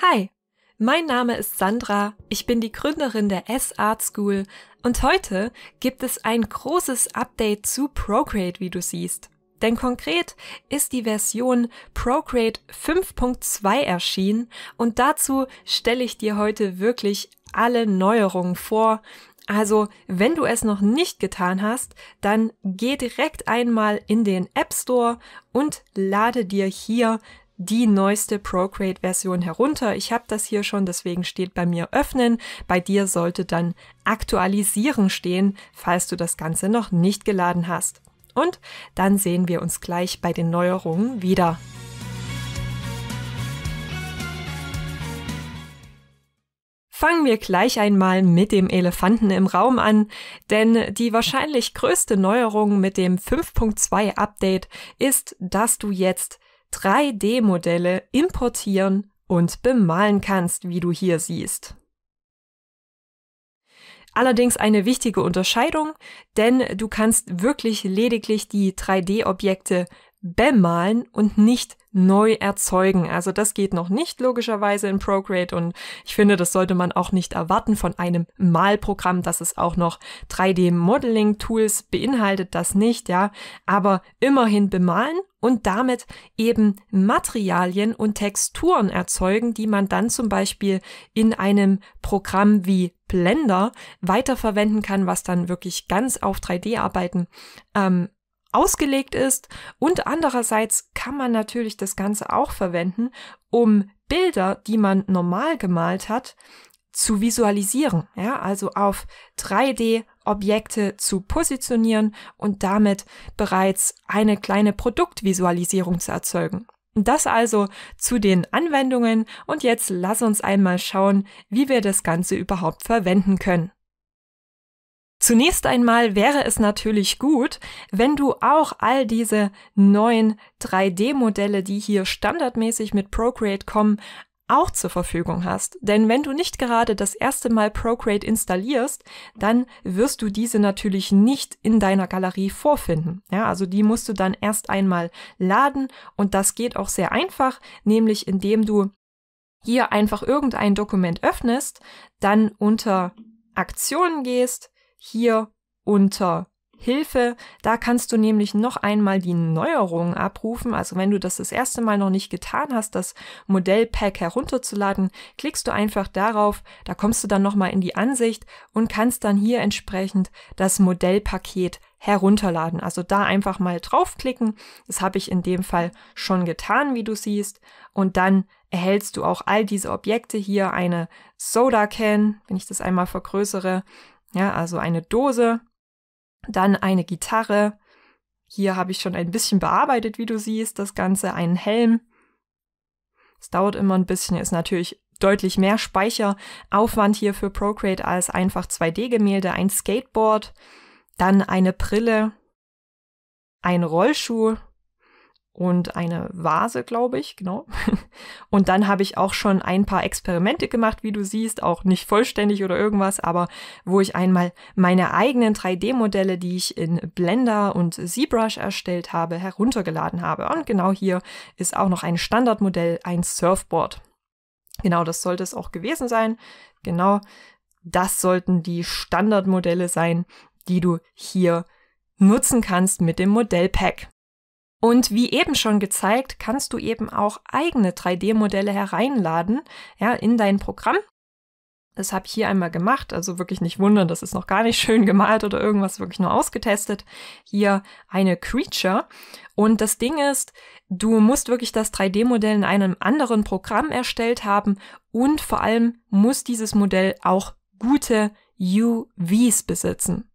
Hi, mein Name ist Sandra, ich bin die Gründerin der S-Art School und heute gibt es ein großes Update zu Procreate, wie du siehst. Denn konkret ist die Version Procreate 5.2 erschienen und dazu stelle ich dir heute wirklich alle Neuerungen vor. Also, wenn du es noch nicht getan hast, dann geh direkt einmal in den App Store und lade dir hier die neueste Procreate-Version herunter. Ich habe das hier schon, deswegen steht bei mir öffnen. Bei dir sollte dann aktualisieren stehen, falls du das Ganze noch nicht geladen hast. Und dann sehen wir uns gleich bei den Neuerungen wieder. Fangen wir gleich einmal mit dem Elefanten im Raum an, denn die wahrscheinlich größte Neuerung mit dem 5.2 Update ist, dass du jetzt 3D-Modelle importieren und bemalen kannst, wie du hier siehst. Allerdings eine wichtige Unterscheidung, denn du kannst wirklich lediglich die 3D-Objekte bemalen und nicht neu erzeugen. Also das geht noch nicht logischerweise in Procreate und ich finde, das sollte man auch nicht erwarten von einem Malprogramm, dass es auch noch 3D-Modeling-Tools beinhaltet, das nicht, ja. Aber immerhin bemalen und damit eben Materialien und Texturen erzeugen, die man dann zum Beispiel in einem Programm wie Blender weiterverwenden kann, was dann wirklich ganz auf 3D-Arbeiten ähm, ausgelegt ist und andererseits kann man natürlich das Ganze auch verwenden, um Bilder, die man normal gemalt hat, zu visualisieren, ja, also auf 3D Objekte zu positionieren und damit bereits eine kleine Produktvisualisierung zu erzeugen. Das also zu den Anwendungen und jetzt lass uns einmal schauen, wie wir das Ganze überhaupt verwenden können. Zunächst einmal wäre es natürlich gut, wenn du auch all diese neuen 3D-Modelle, die hier standardmäßig mit Procreate kommen, auch zur Verfügung hast. Denn wenn du nicht gerade das erste Mal Procreate installierst, dann wirst du diese natürlich nicht in deiner Galerie vorfinden. Ja, also die musst du dann erst einmal laden und das geht auch sehr einfach, nämlich indem du hier einfach irgendein Dokument öffnest, dann unter Aktionen gehst, hier unter Hilfe. Da kannst du nämlich noch einmal die Neuerungen abrufen. Also wenn du das das erste Mal noch nicht getan hast, das Modellpack herunterzuladen, klickst du einfach darauf. Da kommst du dann nochmal in die Ansicht und kannst dann hier entsprechend das Modellpaket herunterladen. Also da einfach mal draufklicken. Das habe ich in dem Fall schon getan, wie du siehst. Und dann erhältst du auch all diese Objekte hier, eine Soda Can, wenn ich das einmal vergrößere, ja, also eine Dose, dann eine Gitarre. Hier habe ich schon ein bisschen bearbeitet, wie du siehst, das Ganze, einen Helm. Es dauert immer ein bisschen, ist natürlich deutlich mehr Speicheraufwand hier für Procreate als einfach 2D-Gemälde, ein Skateboard, dann eine Brille, ein Rollschuh, und eine Vase, glaube ich, genau. Und dann habe ich auch schon ein paar Experimente gemacht, wie du siehst, auch nicht vollständig oder irgendwas, aber wo ich einmal meine eigenen 3D-Modelle, die ich in Blender und ZBrush erstellt habe, heruntergeladen habe. Und genau hier ist auch noch ein Standardmodell, ein Surfboard. Genau, das sollte es auch gewesen sein. Genau, das sollten die Standardmodelle sein, die du hier nutzen kannst mit dem Modellpack. Und wie eben schon gezeigt, kannst du eben auch eigene 3D-Modelle hereinladen, ja, in dein Programm. Das habe ich hier einmal gemacht, also wirklich nicht wundern, das ist noch gar nicht schön gemalt oder irgendwas, wirklich nur ausgetestet. Hier eine Creature. Und das Ding ist, du musst wirklich das 3D-Modell in einem anderen Programm erstellt haben und vor allem muss dieses Modell auch gute UVs besitzen.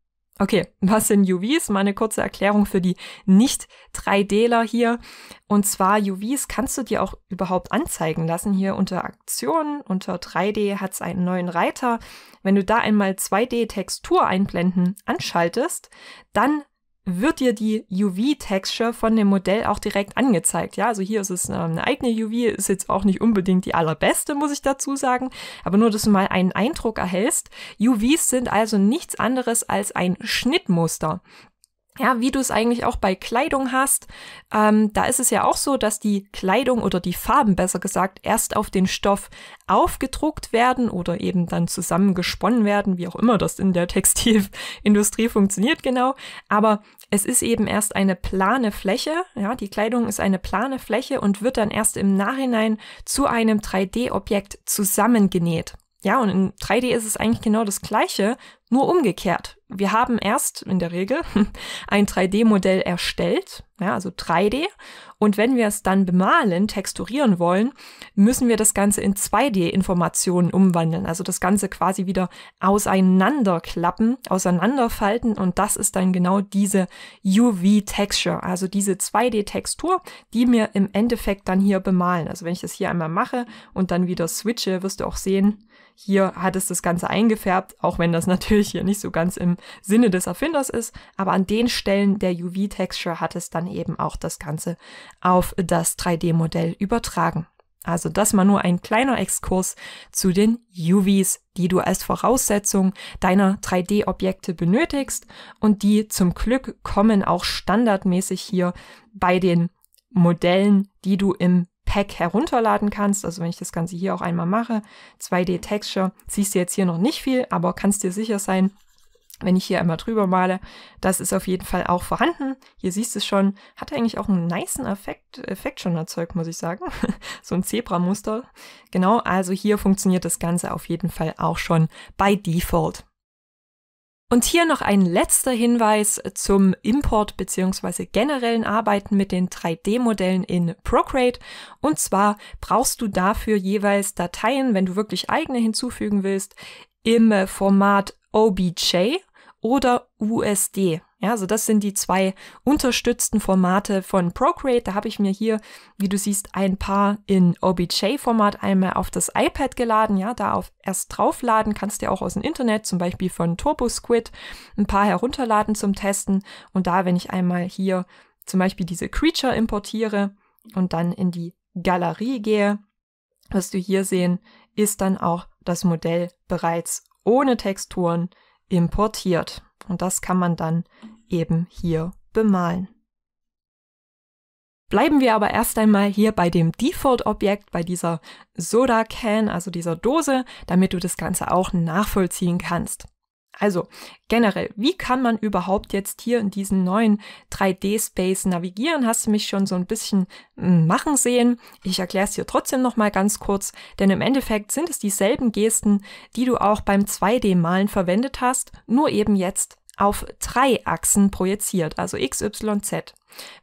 Okay, was sind UVs? Mal eine kurze Erklärung für die Nicht-3Dler hier. Und zwar UVs kannst du dir auch überhaupt anzeigen lassen. Hier unter Aktionen, unter 3D hat es einen neuen Reiter. Wenn du da einmal 2D-Textur einblenden anschaltest, dann wird dir die UV-Texture von dem Modell auch direkt angezeigt. Ja, also hier ist es ähm, eine eigene UV, ist jetzt auch nicht unbedingt die allerbeste, muss ich dazu sagen, aber nur, dass du mal einen Eindruck erhältst. UVs sind also nichts anderes als ein Schnittmuster. Ja, wie du es eigentlich auch bei Kleidung hast, ähm, da ist es ja auch so, dass die Kleidung oder die Farben besser gesagt erst auf den Stoff aufgedruckt werden oder eben dann zusammengesponnen werden, wie auch immer das in der Textilindustrie funktioniert genau. Aber es ist eben erst eine plane Fläche, ja, die Kleidung ist eine plane Fläche und wird dann erst im Nachhinein zu einem 3D-Objekt zusammengenäht. Ja, und in 3D ist es eigentlich genau das Gleiche, nur umgekehrt. Wir haben erst in der Regel ein 3D-Modell erstellt, ja, also 3D. Und wenn wir es dann bemalen, texturieren wollen, müssen wir das Ganze in 2D-Informationen umwandeln. Also das Ganze quasi wieder auseinanderklappen, auseinanderfalten. Und das ist dann genau diese UV-Texture, also diese 2D-Textur, die wir im Endeffekt dann hier bemalen. Also wenn ich das hier einmal mache und dann wieder switche, wirst du auch sehen, hier hat es das Ganze eingefärbt, auch wenn das natürlich hier nicht so ganz im Sinne des Erfinders ist, aber an den Stellen der UV-Texture hat es dann eben auch das Ganze auf das 3D-Modell übertragen. Also das mal nur ein kleiner Exkurs zu den UVs, die du als Voraussetzung deiner 3D-Objekte benötigst und die zum Glück kommen auch standardmäßig hier bei den Modellen, die du im Pack herunterladen kannst. Also wenn ich das Ganze hier auch einmal mache, 2D Texture, siehst du jetzt hier noch nicht viel, aber kannst dir sicher sein, wenn ich hier einmal drüber male, das ist auf jeden Fall auch vorhanden. Hier siehst du es schon, hat eigentlich auch einen niceen Effekt, Effekt schon erzeugt, muss ich sagen. so ein Zebra-Muster. Genau, also hier funktioniert das Ganze auf jeden Fall auch schon bei Default. Und hier noch ein letzter Hinweis zum Import bzw. generellen Arbeiten mit den 3D-Modellen in Procreate. Und zwar brauchst du dafür jeweils Dateien, wenn du wirklich eigene hinzufügen willst, im Format OBJ oder USD. Ja, also das sind die zwei unterstützten Formate von Procreate. Da habe ich mir hier, wie du siehst, ein paar in OBJ-Format einmal auf das iPad geladen. Ja, da auf erst draufladen kannst du auch aus dem Internet, zum Beispiel von TurboSquid, ein paar herunterladen zum Testen. Und da, wenn ich einmal hier zum Beispiel diese Creature importiere und dann in die Galerie gehe, wirst du hier sehen, ist dann auch das Modell bereits ohne Texturen importiert. Und das kann man dann eben hier bemalen. Bleiben wir aber erst einmal hier bei dem Default-Objekt, bei dieser Soda-Can, also dieser Dose, damit du das Ganze auch nachvollziehen kannst. Also generell, wie kann man überhaupt jetzt hier in diesen neuen 3D-Space navigieren? Hast du mich schon so ein bisschen hm, machen sehen? Ich erkläre es dir trotzdem nochmal ganz kurz, denn im Endeffekt sind es dieselben Gesten, die du auch beim 2D-Malen verwendet hast, nur eben jetzt auf drei Achsen projiziert, also x, y, z.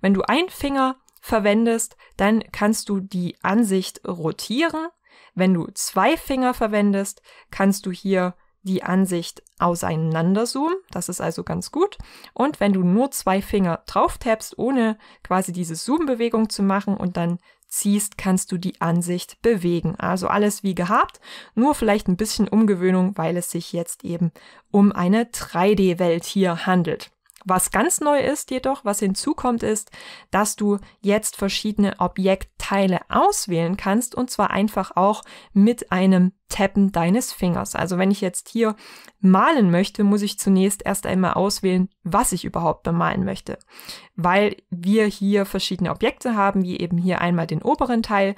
Wenn du einen Finger verwendest, dann kannst du die Ansicht rotieren. Wenn du zwei Finger verwendest, kannst du hier die Ansicht auseinanderzoomen. Das ist also ganz gut. Und wenn du nur zwei Finger drauf tappst, ohne quasi diese Zoom-Bewegung zu machen und dann ziehst, kannst du die Ansicht bewegen. Also alles wie gehabt, nur vielleicht ein bisschen Umgewöhnung, weil es sich jetzt eben um eine 3D-Welt hier handelt. Was ganz neu ist jedoch, was hinzukommt, ist, dass du jetzt verschiedene Objektteile auswählen kannst und zwar einfach auch mit einem Tappen deines Fingers. Also wenn ich jetzt hier malen möchte, muss ich zunächst erst einmal auswählen, was ich überhaupt bemalen möchte. Weil wir hier verschiedene Objekte haben, wie eben hier einmal den oberen Teil,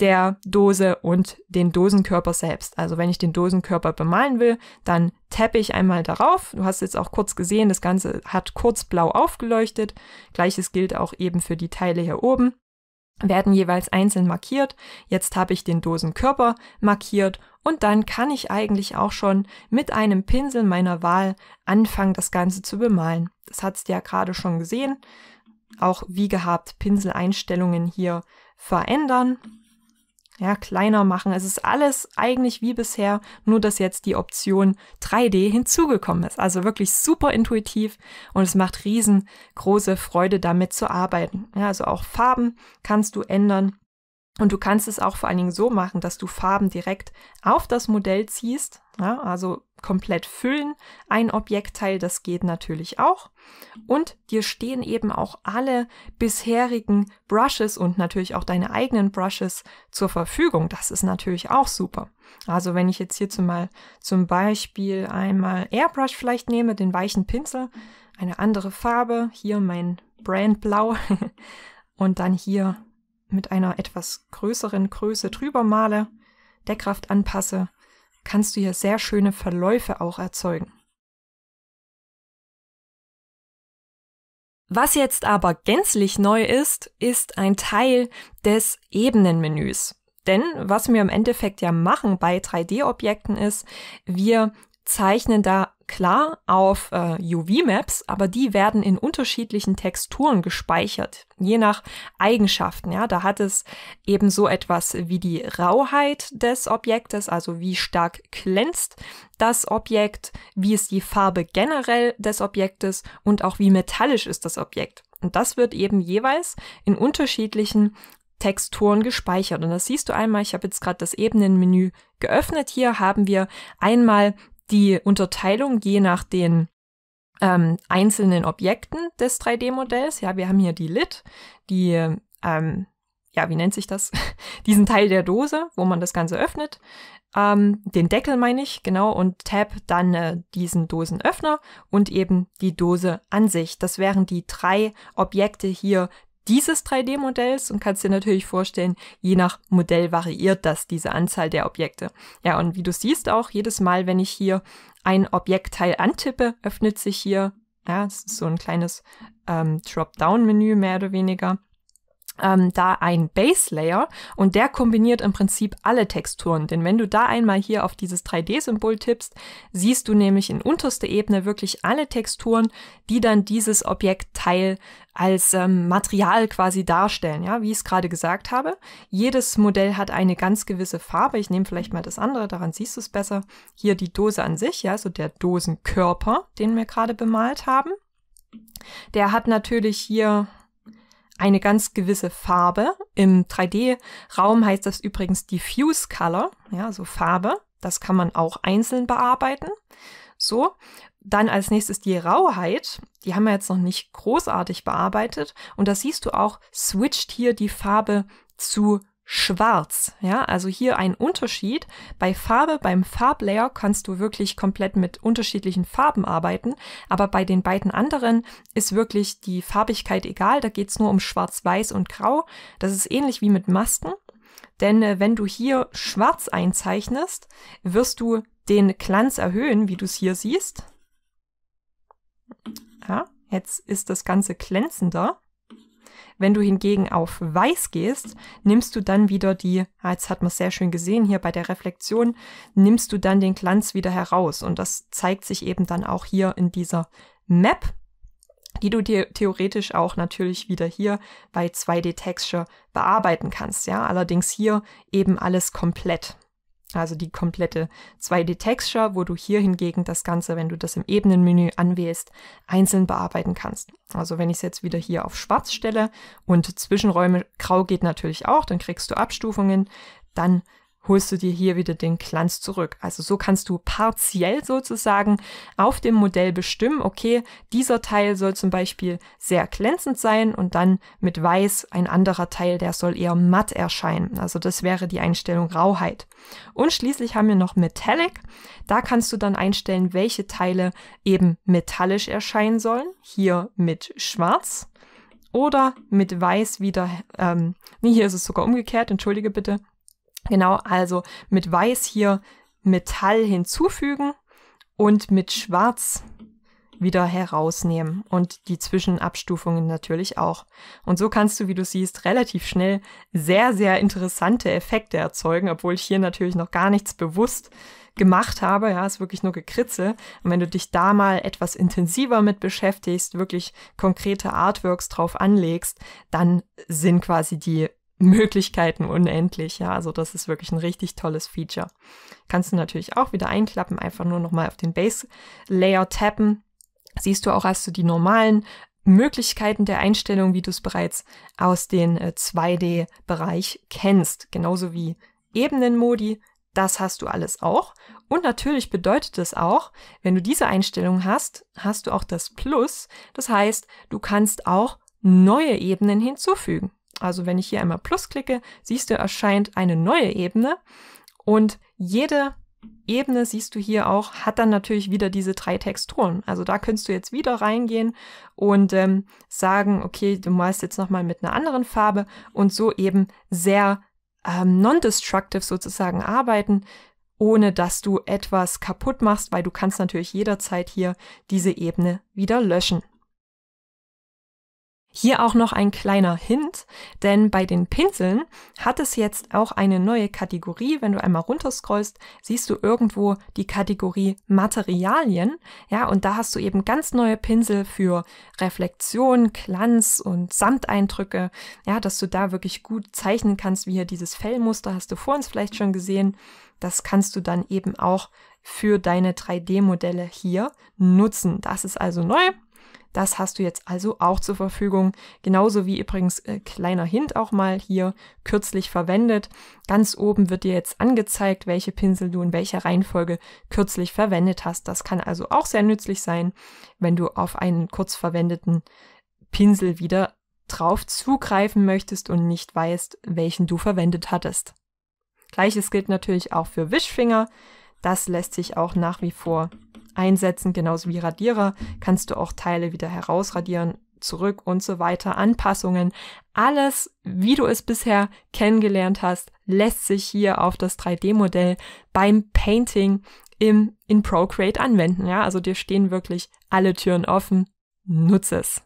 der Dose und den Dosenkörper selbst. Also wenn ich den Dosenkörper bemalen will, dann tappe ich einmal darauf. Du hast jetzt auch kurz gesehen, das Ganze hat kurz blau aufgeleuchtet. Gleiches gilt auch eben für die Teile hier oben. Werden jeweils einzeln markiert. Jetzt habe ich den Dosenkörper markiert und dann kann ich eigentlich auch schon mit einem Pinsel meiner Wahl anfangen, das Ganze zu bemalen. Das hat hat's ja gerade schon gesehen. Auch wie gehabt Pinseleinstellungen hier verändern ja, kleiner machen. Es ist alles eigentlich wie bisher, nur dass jetzt die Option 3D hinzugekommen ist. Also wirklich super intuitiv und es macht riesengroße Freude, damit zu arbeiten. Ja, also auch Farben kannst du ändern. Und du kannst es auch vor allen Dingen so machen, dass du Farben direkt auf das Modell ziehst, ja, also komplett füllen. Ein Objektteil, das geht natürlich auch. Und dir stehen eben auch alle bisherigen Brushes und natürlich auch deine eigenen Brushes zur Verfügung. Das ist natürlich auch super. Also wenn ich jetzt hier zumal, zum Beispiel einmal Airbrush vielleicht nehme, den weichen Pinsel, eine andere Farbe, hier mein Brand Blau und dann hier mit einer etwas größeren Größe drüber male, Deckkraft anpasse, kannst du ja sehr schöne Verläufe auch erzeugen. Was jetzt aber gänzlich neu ist, ist ein Teil des Ebenenmenüs. Denn was wir im Endeffekt ja machen bei 3D-Objekten ist, wir zeichnen da klar auf äh, UV-Maps, aber die werden in unterschiedlichen Texturen gespeichert, je nach Eigenschaften. Ja, da hat es eben so etwas wie die Rauheit des Objektes, also wie stark glänzt das Objekt, wie ist die Farbe generell des Objektes und auch wie metallisch ist das Objekt. Und das wird eben jeweils in unterschiedlichen Texturen gespeichert. Und das siehst du einmal, ich habe jetzt gerade das Ebenenmenü geöffnet. Hier haben wir einmal die Unterteilung je nach den ähm, einzelnen Objekten des 3D-Modells. Ja, wir haben hier die Lid, die, ähm, ja, wie nennt sich das? Diesen Teil der Dose, wo man das Ganze öffnet. Ähm, den Deckel meine ich, genau, und Tab dann äh, diesen Dosenöffner und eben die Dose an sich. Das wären die drei Objekte hier, dieses 3D-Modells und kannst dir natürlich vorstellen, je nach Modell variiert das, diese Anzahl der Objekte. Ja, und wie du siehst auch, jedes Mal, wenn ich hier ein Objektteil antippe, öffnet sich hier, ja, es ist so ein kleines ähm, Dropdown-Menü mehr oder weniger ähm, da ein Base Layer und der kombiniert im Prinzip alle Texturen. Denn wenn du da einmal hier auf dieses 3D-Symbol tippst, siehst du nämlich in unterster Ebene wirklich alle Texturen, die dann dieses Objektteil als ähm, Material quasi darstellen. Ja, wie ich es gerade gesagt habe, jedes Modell hat eine ganz gewisse Farbe. Ich nehme vielleicht mal das andere, daran siehst du es besser. Hier die Dose an sich, ja, so der Dosenkörper, den wir gerade bemalt haben. Der hat natürlich hier eine ganz gewisse Farbe. Im 3D-Raum heißt das übrigens Diffuse Color, ja, so also Farbe. Das kann man auch einzeln bearbeiten. So, dann als nächstes die Rauheit. Die haben wir jetzt noch nicht großartig bearbeitet. Und da siehst du auch, switcht hier die Farbe zu schwarz. Ja, also hier ein Unterschied. Bei Farbe, beim Farblayer kannst du wirklich komplett mit unterschiedlichen Farben arbeiten, aber bei den beiden anderen ist wirklich die Farbigkeit egal. Da geht's nur um schwarz, weiß und grau. Das ist ähnlich wie mit Masken. Denn äh, wenn du hier schwarz einzeichnest, wirst du den Glanz erhöhen, wie du es hier siehst. Ja, jetzt ist das Ganze glänzender. Wenn du hingegen auf weiß gehst, nimmst du dann wieder die, ah, jetzt hat man sehr schön gesehen hier bei der Reflexion, nimmst du dann den Glanz wieder heraus. Und das zeigt sich eben dann auch hier in dieser Map, die du dir theoretisch auch natürlich wieder hier bei 2D Texture bearbeiten kannst. Ja, allerdings hier eben alles komplett also die komplette 2D-Texture, wo du hier hingegen das Ganze, wenn du das im Ebenenmenü anwählst, einzeln bearbeiten kannst. Also wenn ich es jetzt wieder hier auf schwarz stelle und Zwischenräume grau geht natürlich auch, dann kriegst du Abstufungen, dann holst du dir hier wieder den Glanz zurück. Also so kannst du partiell sozusagen auf dem Modell bestimmen, okay, dieser Teil soll zum Beispiel sehr glänzend sein und dann mit weiß ein anderer Teil, der soll eher matt erscheinen. Also das wäre die Einstellung Rauheit. Und schließlich haben wir noch Metallic. Da kannst du dann einstellen, welche Teile eben metallisch erscheinen sollen. Hier mit schwarz oder mit weiß wieder, ähm, nee, hier ist es sogar umgekehrt, entschuldige bitte, Genau, also mit Weiß hier Metall hinzufügen und mit Schwarz wieder herausnehmen und die Zwischenabstufungen natürlich auch. Und so kannst du, wie du siehst, relativ schnell sehr, sehr interessante Effekte erzeugen, obwohl ich hier natürlich noch gar nichts bewusst gemacht habe, ja, ist wirklich nur gekritze. Und wenn du dich da mal etwas intensiver mit beschäftigst, wirklich konkrete Artworks drauf anlegst, dann sind quasi die Möglichkeiten unendlich. Ja, also das ist wirklich ein richtig tolles Feature. Kannst du natürlich auch wieder einklappen, einfach nur nochmal auf den Base Layer tappen. Siehst du auch, hast du die normalen Möglichkeiten der Einstellung, wie du es bereits aus dem 2D-Bereich äh, kennst. Genauso wie Ebenenmodi, das hast du alles auch. Und natürlich bedeutet es auch, wenn du diese Einstellung hast, hast du auch das Plus. Das heißt, du kannst auch neue Ebenen hinzufügen. Also wenn ich hier einmal Plus klicke, siehst du, erscheint eine neue Ebene und jede Ebene siehst du hier auch, hat dann natürlich wieder diese drei Texturen. Also da könntest du jetzt wieder reingehen und ähm, sagen, okay, du malst jetzt nochmal mit einer anderen Farbe und so eben sehr ähm, non-destructive sozusagen arbeiten, ohne dass du etwas kaputt machst, weil du kannst natürlich jederzeit hier diese Ebene wieder löschen. Hier auch noch ein kleiner Hint, denn bei den Pinseln hat es jetzt auch eine neue Kategorie. Wenn du einmal runterscrollst, siehst du irgendwo die Kategorie Materialien. Ja, und da hast du eben ganz neue Pinsel für Reflexion, Glanz und Samteindrücke. Ja, dass du da wirklich gut zeichnen kannst, wie hier dieses Fellmuster hast du vor uns vielleicht schon gesehen. Das kannst du dann eben auch für deine 3D-Modelle hier nutzen. Das ist also neu. Das hast du jetzt also auch zur Verfügung. Genauso wie übrigens äh, kleiner Hint auch mal hier kürzlich verwendet. Ganz oben wird dir jetzt angezeigt, welche Pinsel du in welcher Reihenfolge kürzlich verwendet hast. Das kann also auch sehr nützlich sein, wenn du auf einen kurz verwendeten Pinsel wieder drauf zugreifen möchtest und nicht weißt, welchen du verwendet hattest. Gleiches gilt natürlich auch für Wischfinger. Das lässt sich auch nach wie vor einsetzen, genauso wie Radierer, kannst du auch Teile wieder herausradieren, zurück und so weiter, Anpassungen, alles, wie du es bisher kennengelernt hast, lässt sich hier auf das 3D-Modell beim Painting im, in Procreate anwenden. Ja, also dir stehen wirklich alle Türen offen. Nutze es.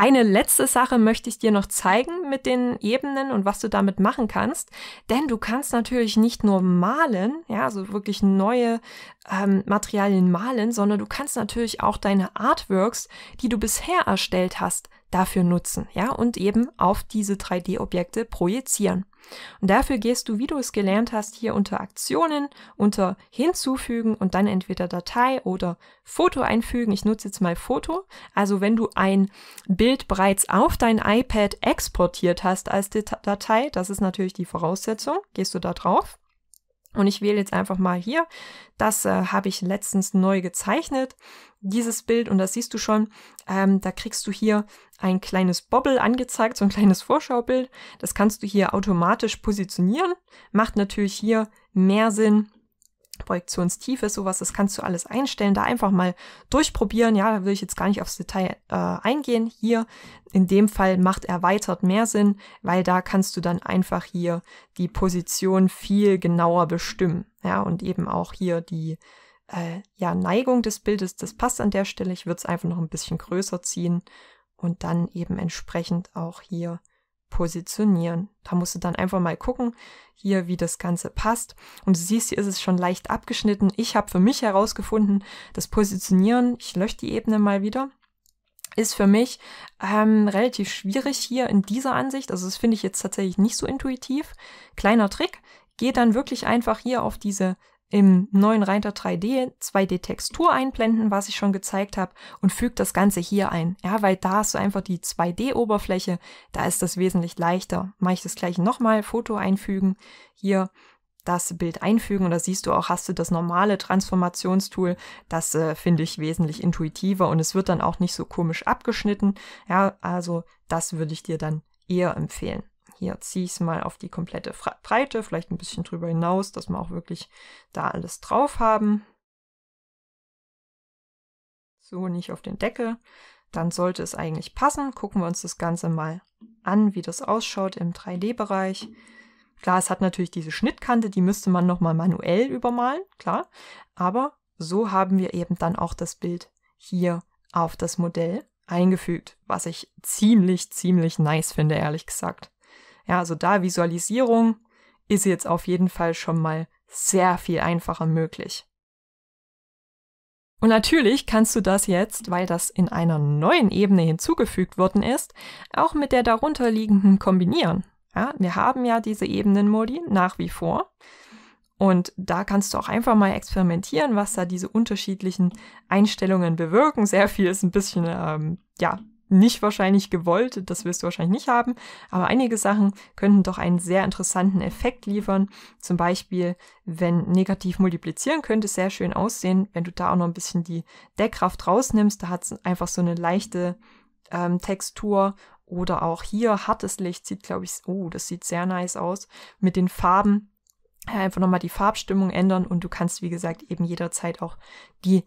Eine letzte Sache möchte ich dir noch zeigen mit den Ebenen und was du damit machen kannst, denn du kannst natürlich nicht nur malen, ja, also wirklich neue ähm, Materialien malen, sondern du kannst natürlich auch deine Artworks, die du bisher erstellt hast, dafür nutzen, ja, und eben auf diese 3D-Objekte projizieren. Und dafür gehst du, wie du es gelernt hast, hier unter Aktionen, unter Hinzufügen und dann entweder Datei oder Foto einfügen. Ich nutze jetzt mal Foto. Also wenn du ein Bild bereits auf dein iPad exportiert hast als Datei, das ist natürlich die Voraussetzung, gehst du da drauf. Und ich wähle jetzt einfach mal hier. Das äh, habe ich letztens neu gezeichnet, dieses Bild. Und das siehst du schon, ähm, da kriegst du hier ein kleines Bobble angezeigt, so ein kleines Vorschaubild. Das kannst du hier automatisch positionieren. Macht natürlich hier mehr Sinn, Projektionstiefe, sowas, das kannst du alles einstellen, da einfach mal durchprobieren. Ja, da will ich jetzt gar nicht aufs Detail äh, eingehen. Hier in dem Fall macht erweitert mehr Sinn, weil da kannst du dann einfach hier die Position viel genauer bestimmen. Ja, und eben auch hier die äh, ja, Neigung des Bildes, das passt an der Stelle. Ich würde es einfach noch ein bisschen größer ziehen und dann eben entsprechend auch hier positionieren. Da musst du dann einfach mal gucken, hier, wie das Ganze passt. Und du siehst, hier ist es schon leicht abgeschnitten. Ich habe für mich herausgefunden, das Positionieren, ich lösche die Ebene mal wieder, ist für mich ähm, relativ schwierig hier in dieser Ansicht. Also das finde ich jetzt tatsächlich nicht so intuitiv. Kleiner Trick, geh dann wirklich einfach hier auf diese im neuen Reiter 3D 2D-Textur einblenden, was ich schon gezeigt habe, und fügt das Ganze hier ein. Ja, weil da hast du einfach die 2D-Oberfläche, da ist das wesentlich leichter. Mache ich das gleich nochmal, Foto einfügen, hier das Bild einfügen und da siehst du auch, hast du das normale Transformationstool. Das äh, finde ich wesentlich intuitiver und es wird dann auch nicht so komisch abgeschnitten. Ja, also das würde ich dir dann eher empfehlen hier ziehe ich es mal auf die komplette Breite, vielleicht ein bisschen drüber hinaus, dass wir auch wirklich da alles drauf haben. So, nicht auf den Deckel. Dann sollte es eigentlich passen. Gucken wir uns das Ganze mal an, wie das ausschaut im 3D-Bereich. Klar, es hat natürlich diese Schnittkante, die müsste man nochmal manuell übermalen, klar. Aber so haben wir eben dann auch das Bild hier auf das Modell eingefügt, was ich ziemlich, ziemlich nice finde, ehrlich gesagt. Ja, also da Visualisierung ist jetzt auf jeden Fall schon mal sehr viel einfacher möglich. Und natürlich kannst du das jetzt, weil das in einer neuen Ebene hinzugefügt worden ist, auch mit der darunterliegenden kombinieren. Ja, wir haben ja diese Ebenenmodi nach wie vor. Und da kannst du auch einfach mal experimentieren, was da diese unterschiedlichen Einstellungen bewirken. Sehr viel ist ein bisschen ähm, ja, nicht wahrscheinlich gewollt, das wirst du wahrscheinlich nicht haben, aber einige Sachen könnten doch einen sehr interessanten Effekt liefern. Zum Beispiel, wenn negativ multiplizieren könnte, sehr schön aussehen, wenn du da auch noch ein bisschen die Deckkraft rausnimmst, da hat es einfach so eine leichte ähm, Textur oder auch hier hartes Licht sieht, glaube ich, oh, das sieht sehr nice aus mit den Farben. Einfach nochmal die Farbstimmung ändern und du kannst, wie gesagt, eben jederzeit auch die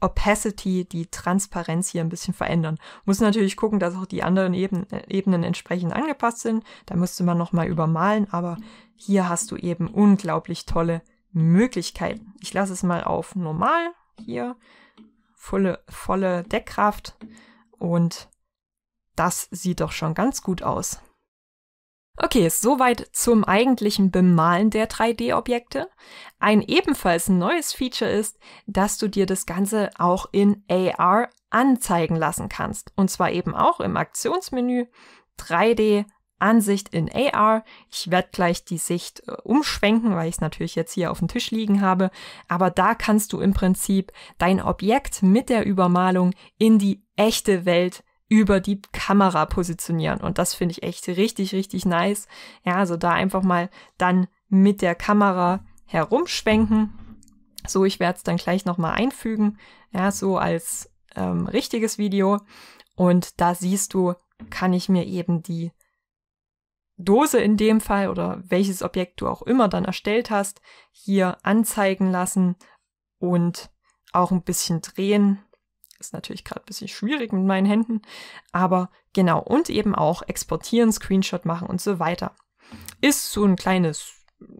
Opacity, die Transparenz hier ein bisschen verändern. Muss natürlich gucken, dass auch die anderen Eben, äh, Ebenen entsprechend angepasst sind. Da müsste man nochmal übermalen, aber hier hast du eben unglaublich tolle Möglichkeiten. Ich lasse es mal auf normal hier, volle, volle Deckkraft und das sieht doch schon ganz gut aus. Okay, soweit zum eigentlichen Bemalen der 3D-Objekte. Ein ebenfalls neues Feature ist, dass du dir das Ganze auch in AR anzeigen lassen kannst. Und zwar eben auch im Aktionsmenü 3D Ansicht in AR. Ich werde gleich die Sicht äh, umschwenken, weil ich es natürlich jetzt hier auf dem Tisch liegen habe. Aber da kannst du im Prinzip dein Objekt mit der Übermalung in die echte Welt über die Kamera positionieren. Und das finde ich echt richtig, richtig nice. Ja, also da einfach mal dann mit der Kamera herumschwenken. So, ich werde es dann gleich nochmal einfügen. Ja, so als ähm, richtiges Video. Und da siehst du, kann ich mir eben die Dose in dem Fall oder welches Objekt du auch immer dann erstellt hast, hier anzeigen lassen und auch ein bisschen drehen, ist natürlich gerade ein bisschen schwierig mit meinen Händen, aber genau. Und eben auch exportieren, Screenshot machen und so weiter. Ist so ein kleines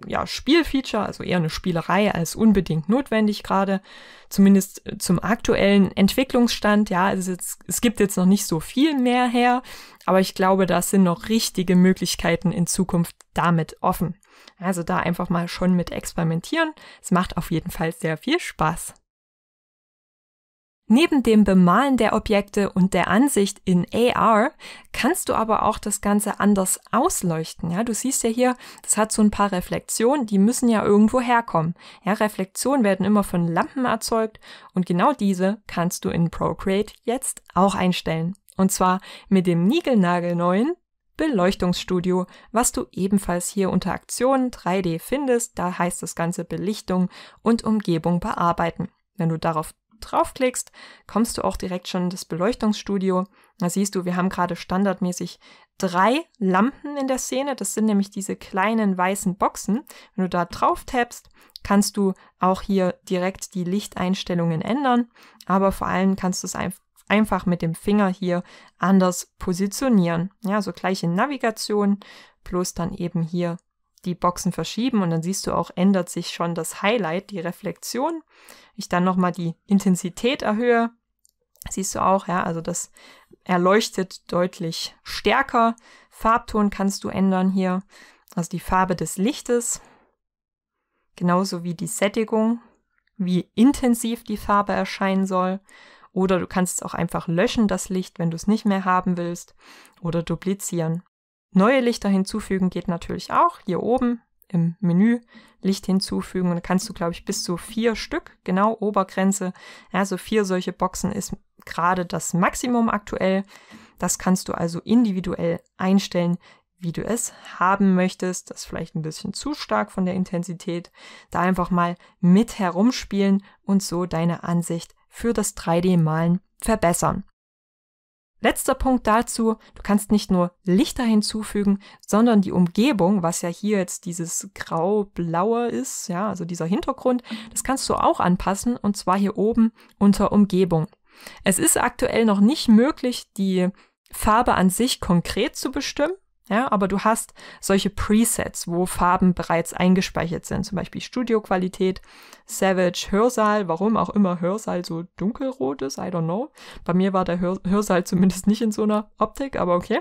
ja, Spielfeature, also eher eine Spielerei als unbedingt notwendig gerade, zumindest äh, zum aktuellen Entwicklungsstand. Ja, es, jetzt, es gibt jetzt noch nicht so viel mehr her, aber ich glaube, da sind noch richtige Möglichkeiten in Zukunft damit offen. Also da einfach mal schon mit experimentieren. Es macht auf jeden Fall sehr viel Spaß. Neben dem Bemalen der Objekte und der Ansicht in AR kannst du aber auch das Ganze anders ausleuchten. Ja, du siehst ja hier, das hat so ein paar Reflektionen, die müssen ja irgendwo herkommen. Ja, Reflektionen werden immer von Lampen erzeugt und genau diese kannst du in Procreate jetzt auch einstellen. Und zwar mit dem niegelnagelneuen Beleuchtungsstudio, was du ebenfalls hier unter Aktionen 3D findest. Da heißt das Ganze Belichtung und Umgebung bearbeiten. Wenn du darauf draufklickst, kommst du auch direkt schon in das Beleuchtungsstudio. Da siehst du, wir haben gerade standardmäßig drei Lampen in der Szene. Das sind nämlich diese kleinen weißen Boxen. Wenn du da drauf tappst, kannst du auch hier direkt die Lichteinstellungen ändern. Aber vor allem kannst du es einfach einfach mit dem Finger hier anders positionieren. Ja, so gleiche Navigation, plus dann eben hier die Boxen verschieben und dann siehst du auch, ändert sich schon das Highlight, die Reflexion. Ich dann nochmal die Intensität erhöhe, siehst du auch, ja, also das erleuchtet deutlich stärker. Farbton kannst du ändern hier, also die Farbe des Lichtes, genauso wie die Sättigung, wie intensiv die Farbe erscheinen soll. Oder du kannst es auch einfach löschen, das Licht, wenn du es nicht mehr haben willst, oder duplizieren. Neue Lichter hinzufügen geht natürlich auch. Hier oben im Menü Licht hinzufügen. Und da kannst du, glaube ich, bis zu vier Stück, genau Obergrenze. Also vier solche Boxen ist gerade das Maximum aktuell. Das kannst du also individuell einstellen, wie du es haben möchtest. Das ist vielleicht ein bisschen zu stark von der Intensität. Da einfach mal mit herumspielen und so deine Ansicht für das 3D-Malen verbessern. Letzter Punkt dazu, du kannst nicht nur Lichter hinzufügen, sondern die Umgebung, was ja hier jetzt dieses grau-blaue ist, ja, also dieser Hintergrund, das kannst du auch anpassen und zwar hier oben unter Umgebung. Es ist aktuell noch nicht möglich, die Farbe an sich konkret zu bestimmen, ja, aber du hast solche Presets, wo Farben bereits eingespeichert sind, zum Beispiel Studioqualität, Savage, Hörsaal, warum auch immer Hörsaal so dunkelrot ist, I don't know. Bei mir war der Hör Hörsaal zumindest nicht in so einer Optik, aber okay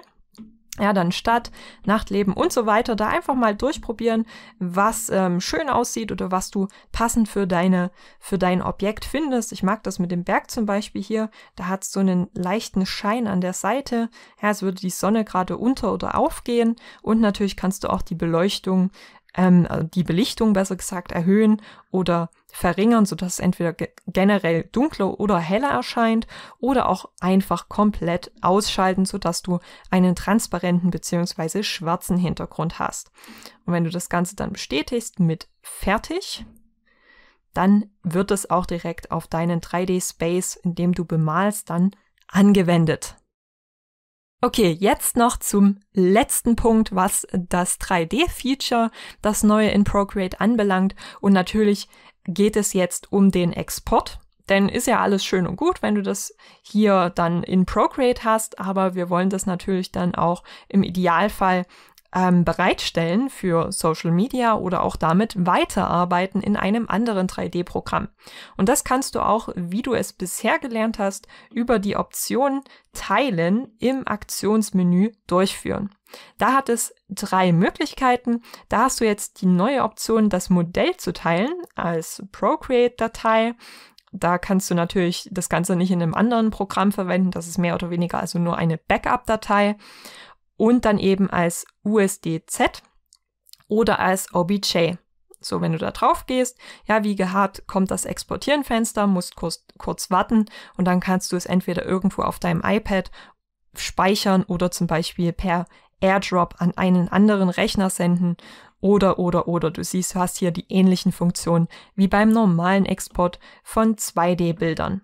ja, dann Stadt, Nachtleben und so weiter, da einfach mal durchprobieren, was ähm, schön aussieht oder was du passend für deine, für dein Objekt findest. Ich mag das mit dem Berg zum Beispiel hier. Da hat es so einen leichten Schein an der Seite. Ja, es würde die Sonne gerade unter oder aufgehen. Und natürlich kannst du auch die Beleuchtung, ähm, die Belichtung besser gesagt, erhöhen oder verringern, sodass es entweder generell dunkler oder heller erscheint oder auch einfach komplett ausschalten, sodass du einen transparenten bzw. schwarzen Hintergrund hast. Und wenn du das Ganze dann bestätigst mit Fertig, dann wird es auch direkt auf deinen 3D-Space, in dem du bemalst, dann angewendet. Okay, jetzt noch zum letzten Punkt, was das 3D-Feature, das neue in Procreate anbelangt. Und natürlich geht es jetzt um den Export. Denn ist ja alles schön und gut, wenn du das hier dann in Procreate hast, aber wir wollen das natürlich dann auch im Idealfall ähm, bereitstellen für Social Media oder auch damit weiterarbeiten in einem anderen 3D-Programm. Und das kannst du auch, wie du es bisher gelernt hast, über die Option Teilen im Aktionsmenü durchführen. Da hat es drei Möglichkeiten. Da hast du jetzt die neue Option, das Modell zu teilen als Procreate-Datei. Da kannst du natürlich das Ganze nicht in einem anderen Programm verwenden. Das ist mehr oder weniger also nur eine Backup-Datei und dann eben als USDZ oder als OBJ. So, wenn du da drauf gehst, ja, wie gehabt, kommt das Exportieren-Fenster, musst kurz, kurz warten und dann kannst du es entweder irgendwo auf deinem iPad speichern oder zum Beispiel per AirDrop an einen anderen Rechner senden oder, oder, oder. Du siehst, du hast hier die ähnlichen Funktionen wie beim normalen Export von 2D-Bildern.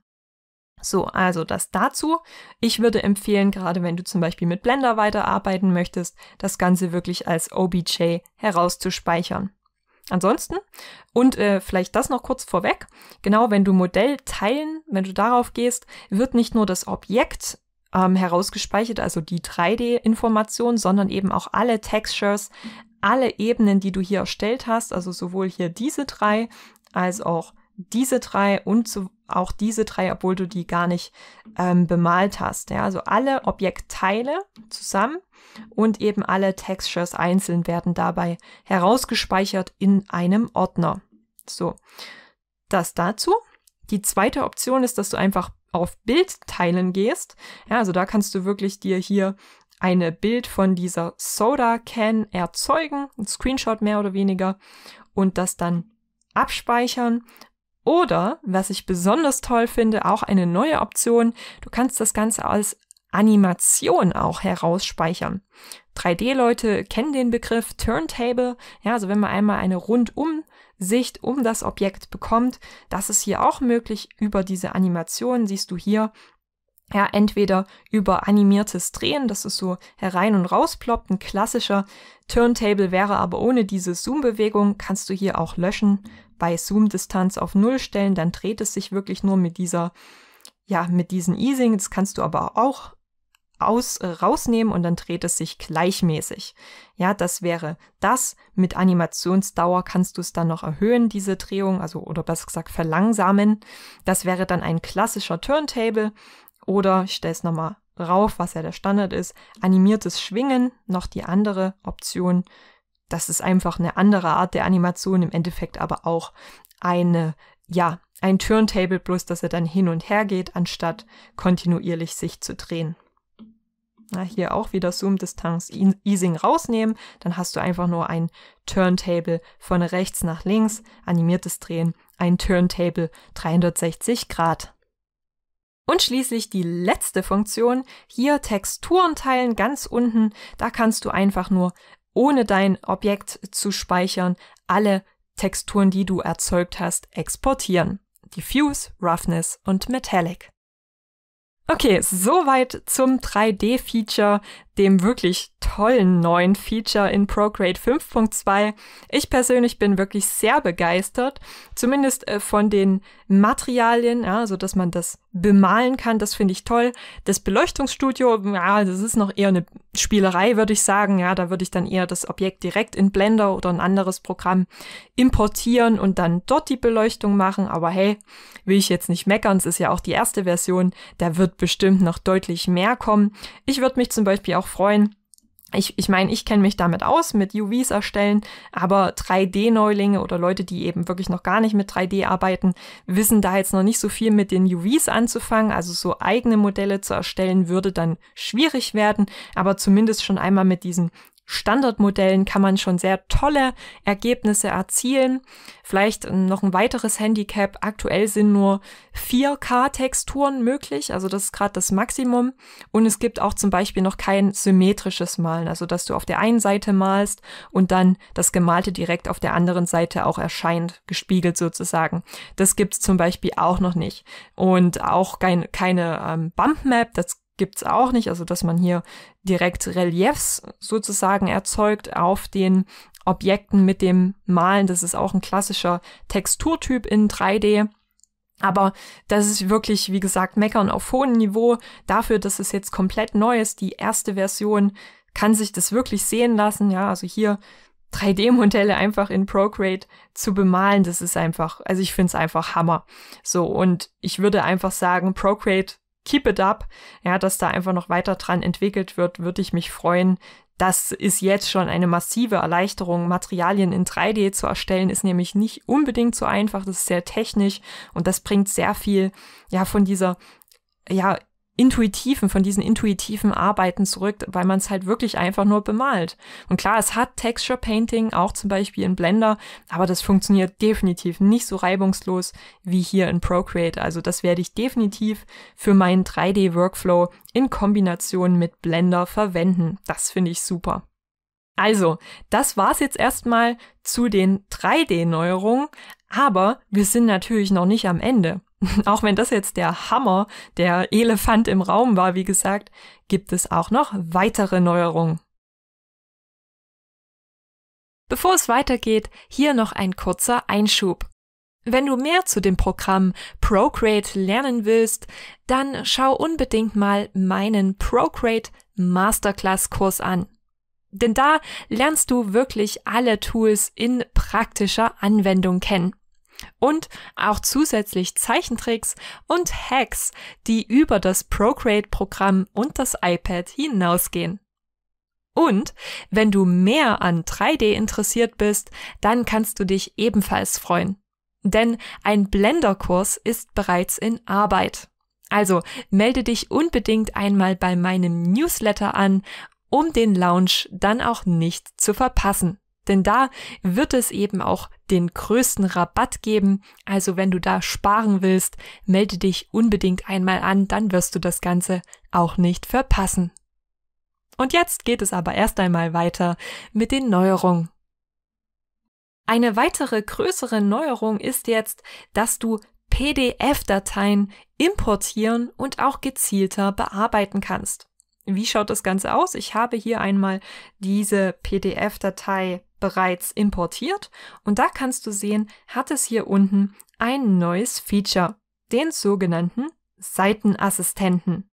So, also das dazu. Ich würde empfehlen, gerade wenn du zum Beispiel mit Blender weiterarbeiten möchtest, das Ganze wirklich als OBJ herauszuspeichern. Ansonsten, und äh, vielleicht das noch kurz vorweg, genau wenn du Modell teilen, wenn du darauf gehst, wird nicht nur das Objekt ähm, herausgespeichert, also die 3D-Information, sondern eben auch alle Textures, alle Ebenen, die du hier erstellt hast, also sowohl hier diese drei als auch diese drei und zu, auch diese drei, obwohl du die gar nicht ähm, bemalt hast. Ja? Also alle Objektteile zusammen und eben alle Textures einzeln werden dabei herausgespeichert in einem Ordner. So, das dazu. Die zweite Option ist, dass du einfach auf Bildteilen gehst. Ja, also da kannst du wirklich dir hier eine Bild von dieser Soda Can erzeugen, ein Screenshot mehr oder weniger und das dann abspeichern oder, was ich besonders toll finde, auch eine neue Option, du kannst das Ganze als Animation auch herausspeichern. 3D-Leute kennen den Begriff Turntable. Ja, also wenn man einmal eine Rundumsicht um das Objekt bekommt, das ist hier auch möglich über diese Animation. Siehst du hier ja, entweder über animiertes Drehen, das ist so herein und raus ploppt, ein klassischer Turntable wäre aber ohne diese Zoom-Bewegung, kannst du hier auch löschen bei Zoom-Distanz auf Null stellen, dann dreht es sich wirklich nur mit dieser, ja, mit diesen Easing. Das kannst du aber auch aus, äh, rausnehmen und dann dreht es sich gleichmäßig. Ja, das wäre das. Mit Animationsdauer kannst du es dann noch erhöhen, diese Drehung, also oder besser gesagt verlangsamen. Das wäre dann ein klassischer Turntable oder ich stelle es nochmal rauf, was ja der Standard ist, animiertes Schwingen, noch die andere Option, das ist einfach eine andere Art der Animation, im Endeffekt aber auch eine, ja, ein Turntable, bloß dass er dann hin und her geht, anstatt kontinuierlich sich zu drehen. Na, hier auch wieder Zoom-Distanz Easing rausnehmen, dann hast du einfach nur ein Turntable von rechts nach links, animiertes Drehen, ein Turntable 360 Grad. Und schließlich die letzte Funktion, hier Texturen teilen, ganz unten, da kannst du einfach nur ohne dein Objekt zu speichern, alle Texturen, die du erzeugt hast, exportieren. Diffuse, Roughness und Metallic. Okay, soweit zum 3D-Feature, dem wirklich tollen neuen Feature in Procreate 5.2. Ich persönlich bin wirklich sehr begeistert, zumindest äh, von den Materialien, ja, so dass man das bemalen kann, das finde ich toll. Das Beleuchtungsstudio, ja, das ist noch eher eine Spielerei, würde ich sagen, ja, da würde ich dann eher das Objekt direkt in Blender oder ein anderes Programm importieren und dann dort die Beleuchtung machen, aber hey, will ich jetzt nicht meckern, es ist ja auch die erste Version, da wird bestimmt noch deutlich mehr kommen. Ich würde mich zum Beispiel auch freuen, ich, ich meine, ich kenne mich damit aus, mit UVs erstellen, aber 3D-Neulinge oder Leute, die eben wirklich noch gar nicht mit 3D arbeiten, wissen da jetzt noch nicht so viel mit den UVs anzufangen. Also so eigene Modelle zu erstellen, würde dann schwierig werden, aber zumindest schon einmal mit diesen Standardmodellen kann man schon sehr tolle Ergebnisse erzielen. Vielleicht ähm, noch ein weiteres Handicap. Aktuell sind nur 4K-Texturen möglich, also das ist gerade das Maximum. Und es gibt auch zum Beispiel noch kein symmetrisches Malen, also dass du auf der einen Seite malst und dann das Gemalte direkt auf der anderen Seite auch erscheint, gespiegelt sozusagen. Das gibt's zum Beispiel auch noch nicht. Und auch kein, keine ähm, Bump das gibt's auch nicht, also dass man hier direkt Reliefs sozusagen erzeugt auf den Objekten mit dem Malen. Das ist auch ein klassischer Texturtyp in 3D. Aber das ist wirklich, wie gesagt, meckern auf hohem Niveau. Dafür, dass es jetzt komplett neu ist, die erste Version, kann sich das wirklich sehen lassen. Ja, also hier 3D-Modelle einfach in Procreate zu bemalen, das ist einfach, also ich finde es einfach Hammer. So, und ich würde einfach sagen, Procreate keep it up, ja, dass da einfach noch weiter dran entwickelt wird, würde ich mich freuen. Das ist jetzt schon eine massive Erleichterung. Materialien in 3D zu erstellen ist nämlich nicht unbedingt so einfach. Das ist sehr technisch und das bringt sehr viel, ja, von dieser, ja, intuitiven, von diesen intuitiven Arbeiten zurück, weil man es halt wirklich einfach nur bemalt. Und klar, es hat Texture Painting, auch zum Beispiel in Blender, aber das funktioniert definitiv nicht so reibungslos wie hier in Procreate. Also das werde ich definitiv für meinen 3D-Workflow in Kombination mit Blender verwenden. Das finde ich super. Also, das war's jetzt erstmal zu den 3D-Neuerungen, aber wir sind natürlich noch nicht am Ende. Auch wenn das jetzt der Hammer, der Elefant im Raum war, wie gesagt, gibt es auch noch weitere Neuerungen. Bevor es weitergeht, hier noch ein kurzer Einschub. Wenn du mehr zu dem Programm Procreate lernen willst, dann schau unbedingt mal meinen Procreate Masterclass Kurs an. Denn da lernst du wirklich alle Tools in praktischer Anwendung kennen. Und auch zusätzlich Zeichentricks und Hacks, die über das Procreate-Programm und das iPad hinausgehen. Und wenn du mehr an 3D interessiert bist, dann kannst du dich ebenfalls freuen. Denn ein Blender-Kurs ist bereits in Arbeit. Also melde dich unbedingt einmal bei meinem Newsletter an, um den Launch dann auch nicht zu verpassen. Denn da wird es eben auch den größten Rabatt geben. Also wenn du da sparen willst, melde dich unbedingt einmal an, dann wirst du das Ganze auch nicht verpassen. Und jetzt geht es aber erst einmal weiter mit den Neuerungen. Eine weitere größere Neuerung ist jetzt, dass du PDF-Dateien importieren und auch gezielter bearbeiten kannst. Wie schaut das Ganze aus? Ich habe hier einmal diese PDF-Datei bereits importiert und da kannst du sehen, hat es hier unten ein neues Feature, den sogenannten Seitenassistenten.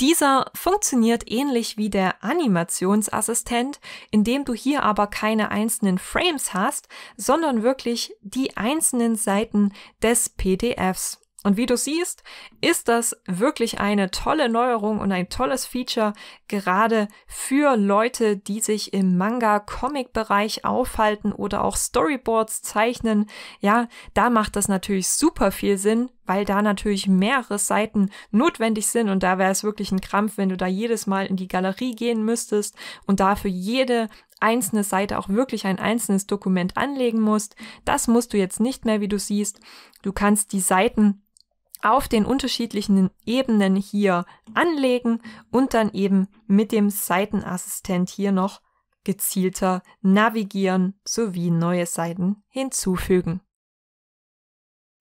Dieser funktioniert ähnlich wie der Animationsassistent, indem du hier aber keine einzelnen Frames hast, sondern wirklich die einzelnen Seiten des PDFs. Und wie du siehst, ist das wirklich eine tolle Neuerung und ein tolles Feature, gerade für Leute, die sich im Manga-Comic-Bereich aufhalten oder auch Storyboards zeichnen. Ja, da macht das natürlich super viel Sinn, weil da natürlich mehrere Seiten notwendig sind und da wäre es wirklich ein Krampf, wenn du da jedes Mal in die Galerie gehen müsstest und dafür jede einzelne Seite auch wirklich ein einzelnes Dokument anlegen musst. Das musst du jetzt nicht mehr, wie du siehst. Du kannst die Seiten auf den unterschiedlichen Ebenen hier anlegen und dann eben mit dem Seitenassistent hier noch gezielter navigieren sowie neue Seiten hinzufügen.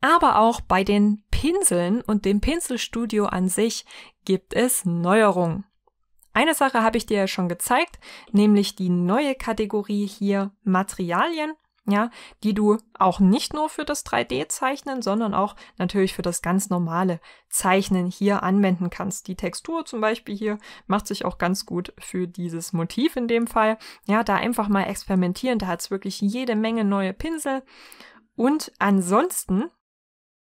Aber auch bei den Pinseln und dem Pinselstudio an sich gibt es Neuerungen. Eine Sache habe ich dir ja schon gezeigt, nämlich die neue Kategorie hier Materialien ja, die du auch nicht nur für das 3D-Zeichnen, sondern auch natürlich für das ganz normale Zeichnen hier anwenden kannst. Die Textur zum Beispiel hier macht sich auch ganz gut für dieses Motiv in dem Fall. Ja, da einfach mal experimentieren, da hat's wirklich jede Menge neue Pinsel. Und ansonsten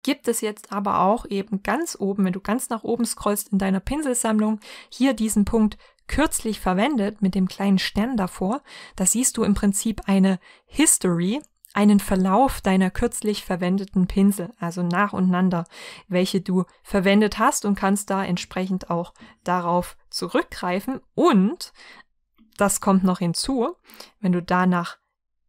gibt es jetzt aber auch eben ganz oben, wenn du ganz nach oben scrollst in deiner Pinselsammlung, hier diesen Punkt kürzlich verwendet mit dem kleinen Stern davor. Da siehst du im Prinzip eine History, einen Verlauf deiner kürzlich verwendeten Pinsel, also nacheinander, welche du verwendet hast und kannst da entsprechend auch darauf zurückgreifen. Und das kommt noch hinzu, wenn du danach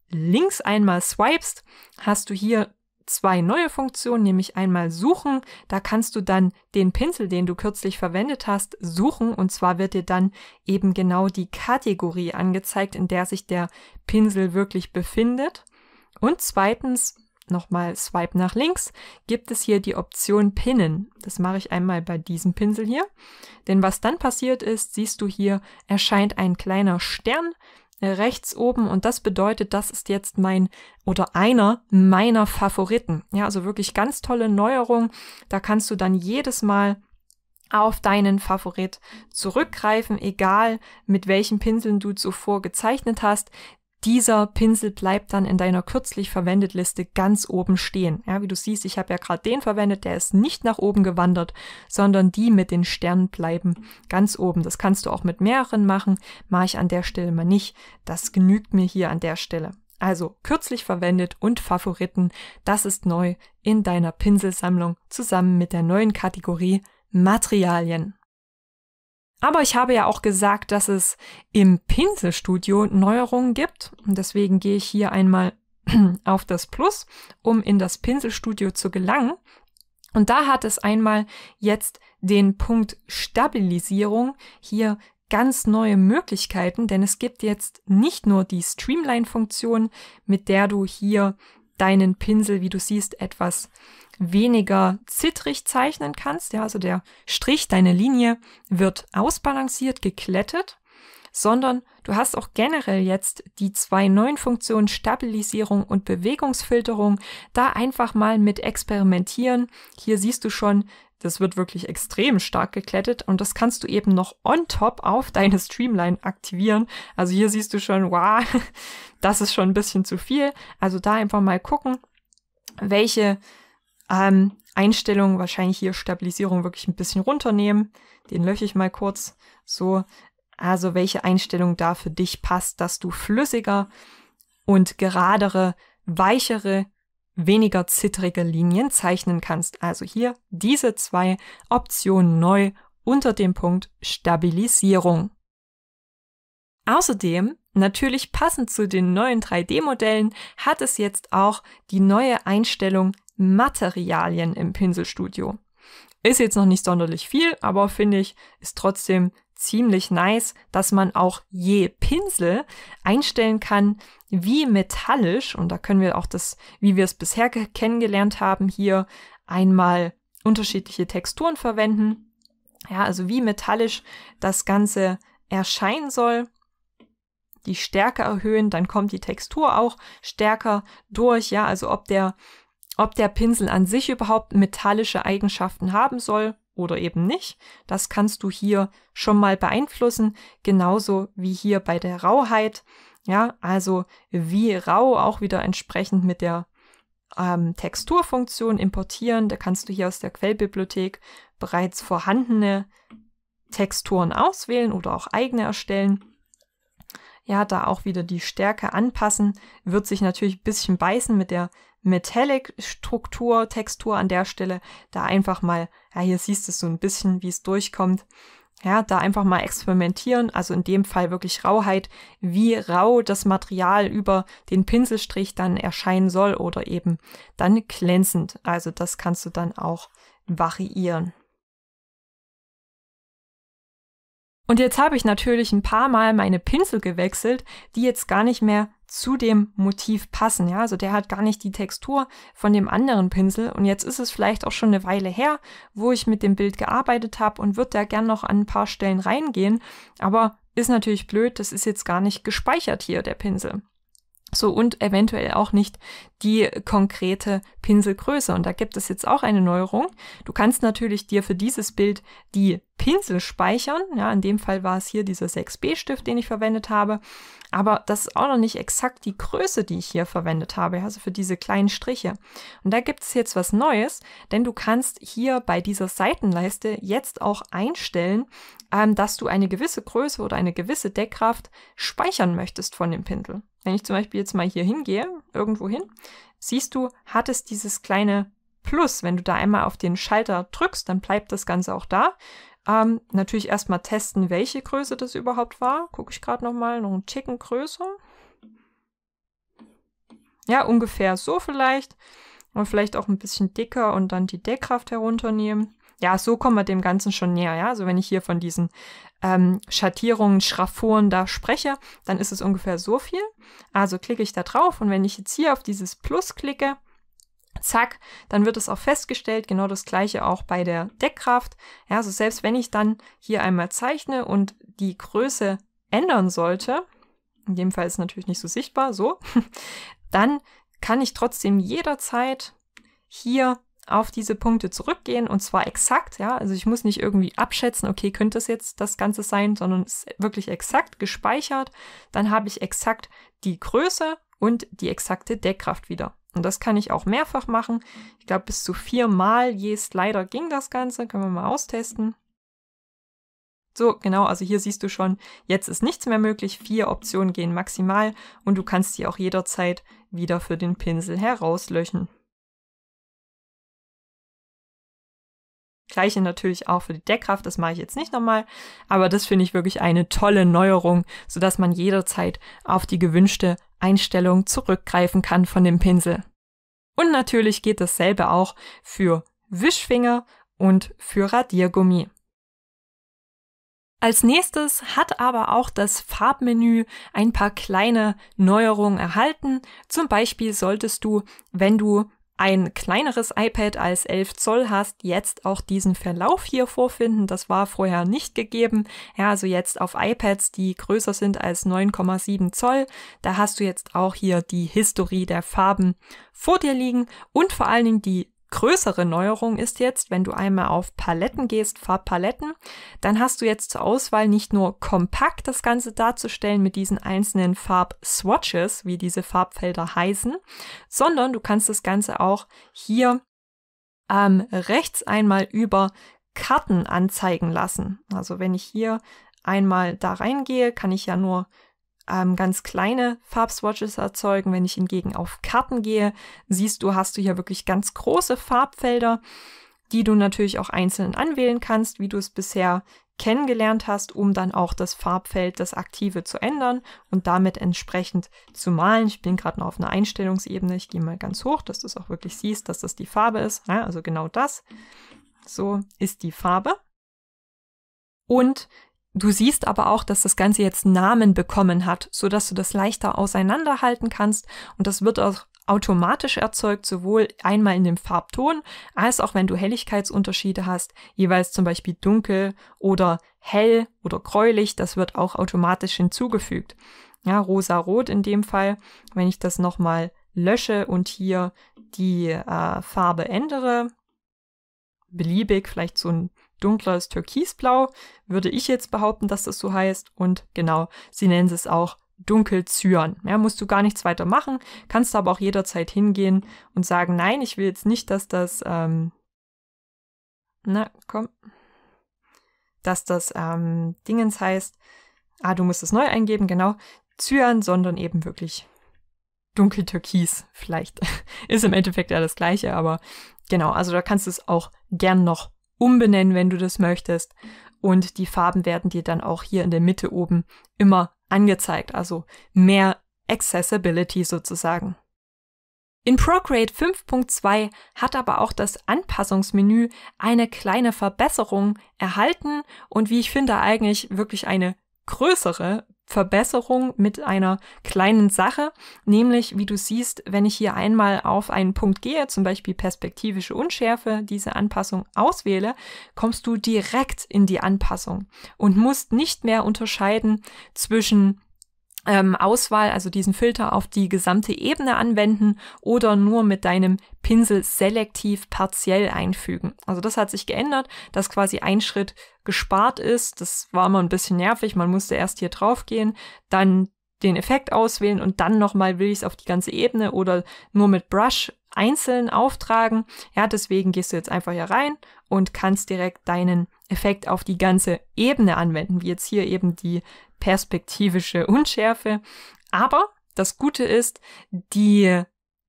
links einmal swipest, hast du hier zwei neue Funktionen, nämlich einmal Suchen. Da kannst du dann den Pinsel, den du kürzlich verwendet hast, suchen und zwar wird dir dann eben genau die Kategorie angezeigt, in der sich der Pinsel wirklich befindet. Und zweitens, nochmal Swipe nach links, gibt es hier die Option Pinnen. Das mache ich einmal bei diesem Pinsel hier. Denn was dann passiert ist, siehst du hier, erscheint ein kleiner Stern rechts oben und das bedeutet, das ist jetzt mein oder einer meiner Favoriten. Ja, also wirklich ganz tolle Neuerung. Da kannst du dann jedes Mal auf deinen Favorit zurückgreifen, egal mit welchen Pinseln du zuvor gezeichnet hast dieser Pinsel bleibt dann in deiner kürzlich verwendet Liste ganz oben stehen. Ja, wie du siehst, ich habe ja gerade den verwendet, der ist nicht nach oben gewandert, sondern die mit den Sternen bleiben ganz oben. Das kannst du auch mit mehreren machen, mache ich an der Stelle mal nicht. Das genügt mir hier an der Stelle. Also kürzlich verwendet und Favoriten, das ist neu in deiner Pinselsammlung zusammen mit der neuen Kategorie Materialien. Aber ich habe ja auch gesagt, dass es im Pinselstudio Neuerungen gibt. Und deswegen gehe ich hier einmal auf das Plus, um in das Pinselstudio zu gelangen. Und da hat es einmal jetzt den Punkt Stabilisierung hier ganz neue Möglichkeiten, denn es gibt jetzt nicht nur die Streamline-Funktion, mit der du hier deinen Pinsel, wie du siehst, etwas weniger zittrig zeichnen kannst. Ja, also der Strich, deine Linie wird ausbalanciert, geklettet, sondern du hast auch generell jetzt die zwei neuen Funktionen Stabilisierung und Bewegungsfilterung. Da einfach mal mit experimentieren. Hier siehst du schon, das wird wirklich extrem stark geklettet und das kannst du eben noch on top auf deine Streamline aktivieren. Also hier siehst du schon, wow, das ist schon ein bisschen zu viel. Also da einfach mal gucken, welche ähm, Einstellung, wahrscheinlich hier Stabilisierung wirklich ein bisschen runternehmen. Den lösche ich mal kurz. So, also welche Einstellung da für dich passt, dass du flüssiger und geradere, weichere, weniger zittrige Linien zeichnen kannst. Also hier diese zwei Optionen neu unter dem Punkt Stabilisierung. Außerdem, natürlich passend zu den neuen 3D-Modellen, hat es jetzt auch die neue Einstellung Materialien im Pinselstudio. Ist jetzt noch nicht sonderlich viel, aber finde ich, ist trotzdem ziemlich nice, dass man auch je Pinsel einstellen kann, wie metallisch, und da können wir auch das, wie wir es bisher kennengelernt haben, hier einmal unterschiedliche Texturen verwenden. Ja, also wie metallisch das Ganze erscheinen soll. Die Stärke erhöhen, dann kommt die Textur auch stärker durch. Ja, also ob der ob der Pinsel an sich überhaupt metallische Eigenschaften haben soll oder eben nicht, das kannst du hier schon mal beeinflussen, genauso wie hier bei der Rauheit. Ja, also wie rau auch wieder entsprechend mit der ähm, Texturfunktion importieren. Da kannst du hier aus der Quellbibliothek bereits vorhandene Texturen auswählen oder auch eigene erstellen ja, da auch wieder die Stärke anpassen, wird sich natürlich ein bisschen beißen mit der Metallic-Struktur, Textur an der Stelle, da einfach mal, ja, hier siehst du so ein bisschen, wie es durchkommt. Ja, da einfach mal experimentieren, also in dem Fall wirklich Rauheit, wie rau das Material über den Pinselstrich dann erscheinen soll oder eben dann glänzend. Also das kannst du dann auch variieren. Und jetzt habe ich natürlich ein paar Mal meine Pinsel gewechselt, die jetzt gar nicht mehr zu dem Motiv passen. Ja, also der hat gar nicht die Textur von dem anderen Pinsel. Und jetzt ist es vielleicht auch schon eine Weile her, wo ich mit dem Bild gearbeitet habe und wird da gern noch an ein paar Stellen reingehen. Aber ist natürlich blöd, das ist jetzt gar nicht gespeichert hier, der Pinsel so und eventuell auch nicht die konkrete Pinselgröße. Und da gibt es jetzt auch eine Neuerung. Du kannst natürlich dir für dieses Bild die Pinsel speichern. Ja, in dem Fall war es hier dieser 6B-Stift, den ich verwendet habe. Aber das ist auch noch nicht exakt die Größe, die ich hier verwendet habe, also für diese kleinen Striche. Und da gibt es jetzt was Neues, denn du kannst hier bei dieser Seitenleiste jetzt auch einstellen, ähm, dass du eine gewisse Größe oder eine gewisse Deckkraft speichern möchtest von dem Pinsel. Wenn ich zum Beispiel jetzt mal hier hingehe, irgendwo hin, siehst du, hat es dieses kleine Plus. Wenn du da einmal auf den Schalter drückst, dann bleibt das Ganze auch da. Ähm, natürlich erstmal testen, welche Größe das überhaupt war. Gucke ich gerade nochmal, noch einen Ticken größer. Ja, ungefähr so vielleicht. Und vielleicht auch ein bisschen dicker und dann die Deckkraft herunternehmen ja, so kommen wir dem Ganzen schon näher. Ja, also wenn ich hier von diesen ähm, Schattierungen, Schrafforen da spreche, dann ist es ungefähr so viel. Also klicke ich da drauf und wenn ich jetzt hier auf dieses Plus klicke, zack, dann wird es auch festgestellt, genau das gleiche auch bei der Deckkraft. Ja, also selbst wenn ich dann hier einmal zeichne und die Größe ändern sollte, in dem Fall ist natürlich nicht so sichtbar, so, dann kann ich trotzdem jederzeit hier auf diese Punkte zurückgehen und zwar exakt, ja, also ich muss nicht irgendwie abschätzen, okay, könnte es jetzt das Ganze sein, sondern es ist wirklich exakt gespeichert, dann habe ich exakt die Größe und die exakte Deckkraft wieder. Und das kann ich auch mehrfach machen. Ich glaube, bis zu viermal je Slider ging das Ganze. Können wir mal austesten. So, genau, also hier siehst du schon, jetzt ist nichts mehr möglich. Vier Optionen gehen maximal und du kannst sie auch jederzeit wieder für den Pinsel herauslöschen. Gleiche natürlich auch für die Deckkraft, das mache ich jetzt nicht nochmal, aber das finde ich wirklich eine tolle Neuerung, sodass man jederzeit auf die gewünschte Einstellung zurückgreifen kann von dem Pinsel. Und natürlich geht dasselbe auch für Wischfinger und für Radiergummi. Als nächstes hat aber auch das Farbmenü ein paar kleine Neuerungen erhalten. Zum Beispiel solltest du, wenn du ein kleineres iPad als 11 Zoll hast, jetzt auch diesen Verlauf hier vorfinden. Das war vorher nicht gegeben. Ja, also jetzt auf iPads, die größer sind als 9,7 Zoll, da hast du jetzt auch hier die Historie der Farben vor dir liegen und vor allen Dingen die größere Neuerung ist jetzt, wenn du einmal auf Paletten gehst, Farbpaletten, dann hast du jetzt zur Auswahl nicht nur kompakt das Ganze darzustellen mit diesen einzelnen Farbswatches, wie diese Farbfelder heißen, sondern du kannst das Ganze auch hier ähm, rechts einmal über Karten anzeigen lassen. Also wenn ich hier einmal da reingehe, kann ich ja nur ähm, ganz kleine Farbswatches erzeugen. Wenn ich hingegen auf Karten gehe, siehst du, hast du hier wirklich ganz große Farbfelder, die du natürlich auch einzeln anwählen kannst, wie du es bisher kennengelernt hast, um dann auch das Farbfeld, das Aktive zu ändern und damit entsprechend zu malen. Ich bin gerade noch auf einer Einstellungsebene. Ich gehe mal ganz hoch, dass du es auch wirklich siehst, dass das die Farbe ist. Ja, also genau das. So ist die Farbe. Und Du siehst aber auch, dass das Ganze jetzt Namen bekommen hat, so dass du das leichter auseinanderhalten kannst und das wird auch automatisch erzeugt, sowohl einmal in dem Farbton, als auch wenn du Helligkeitsunterschiede hast, jeweils zum Beispiel dunkel oder hell oder gräulich, das wird auch automatisch hinzugefügt. Ja, rosa-rot in dem Fall, wenn ich das nochmal lösche und hier die äh, Farbe ändere, beliebig, vielleicht so ein dunkler ist türkisblau, würde ich jetzt behaupten, dass das so heißt. Und genau, sie nennen es auch Dunkelzyan. Ja, musst du gar nichts weiter machen, kannst aber auch jederzeit hingehen und sagen, nein, ich will jetzt nicht, dass das, ähm, na, komm, dass das ähm, Dingens heißt. Ah, du musst es neu eingeben, genau. Zyan, sondern eben wirklich dunkeltürkis vielleicht. Ist im Endeffekt ja das gleiche, aber genau, also da kannst du es auch gern noch umbenennen, wenn du das möchtest. Und die Farben werden dir dann auch hier in der Mitte oben immer angezeigt, also mehr Accessibility sozusagen. In Procreate 5.2 hat aber auch das Anpassungsmenü eine kleine Verbesserung erhalten und wie ich finde eigentlich wirklich eine größere Verbesserung mit einer kleinen Sache, nämlich wie du siehst, wenn ich hier einmal auf einen Punkt gehe, zum Beispiel perspektivische Unschärfe, diese Anpassung auswähle, kommst du direkt in die Anpassung und musst nicht mehr unterscheiden zwischen ähm, Auswahl, also diesen Filter auf die gesamte Ebene anwenden oder nur mit deinem Pinsel selektiv partiell einfügen. Also das hat sich geändert, dass quasi ein Schritt gespart ist. Das war immer ein bisschen nervig. Man musste erst hier drauf gehen, dann den Effekt auswählen und dann nochmal will ich es auf die ganze Ebene oder nur mit Brush einzeln auftragen. Ja, deswegen gehst du jetzt einfach hier rein und kannst direkt deinen Effekt auf die ganze Ebene anwenden, wie jetzt hier eben die perspektivische Unschärfe. Aber das Gute ist, die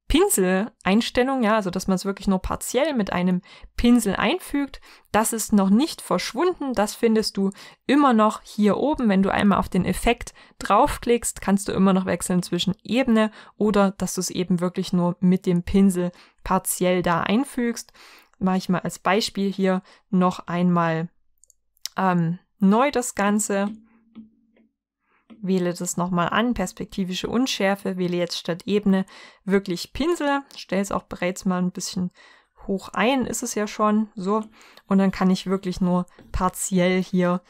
Pinseleinstellung, ja, also dass man es wirklich nur partiell mit einem Pinsel einfügt, das ist noch nicht verschwunden. Das findest du immer noch hier oben. Wenn du einmal auf den Effekt draufklickst, kannst du immer noch wechseln zwischen Ebene oder dass du es eben wirklich nur mit dem Pinsel partiell da einfügst. Mache ich mal als Beispiel hier noch einmal ähm, neu das Ganze wähle das nochmal an, perspektivische Unschärfe, wähle jetzt statt Ebene wirklich Pinsel, stelle es auch bereits mal ein bisschen hoch ein, ist es ja schon so. Und dann kann ich wirklich nur partiell hier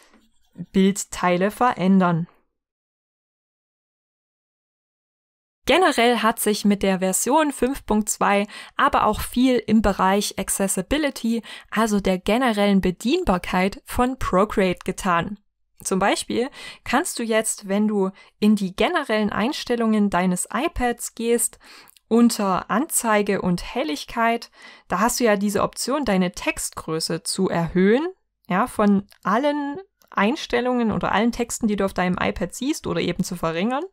Bildteile verändern. Generell hat sich mit der Version 5.2 aber auch viel im Bereich Accessibility, also der generellen Bedienbarkeit von Procreate getan. Zum Beispiel kannst du jetzt, wenn du in die generellen Einstellungen deines iPads gehst, unter Anzeige und Helligkeit, da hast du ja diese Option, deine Textgröße zu erhöhen, ja, von allen Einstellungen oder allen Texten, die du auf deinem iPad siehst oder eben zu verringern.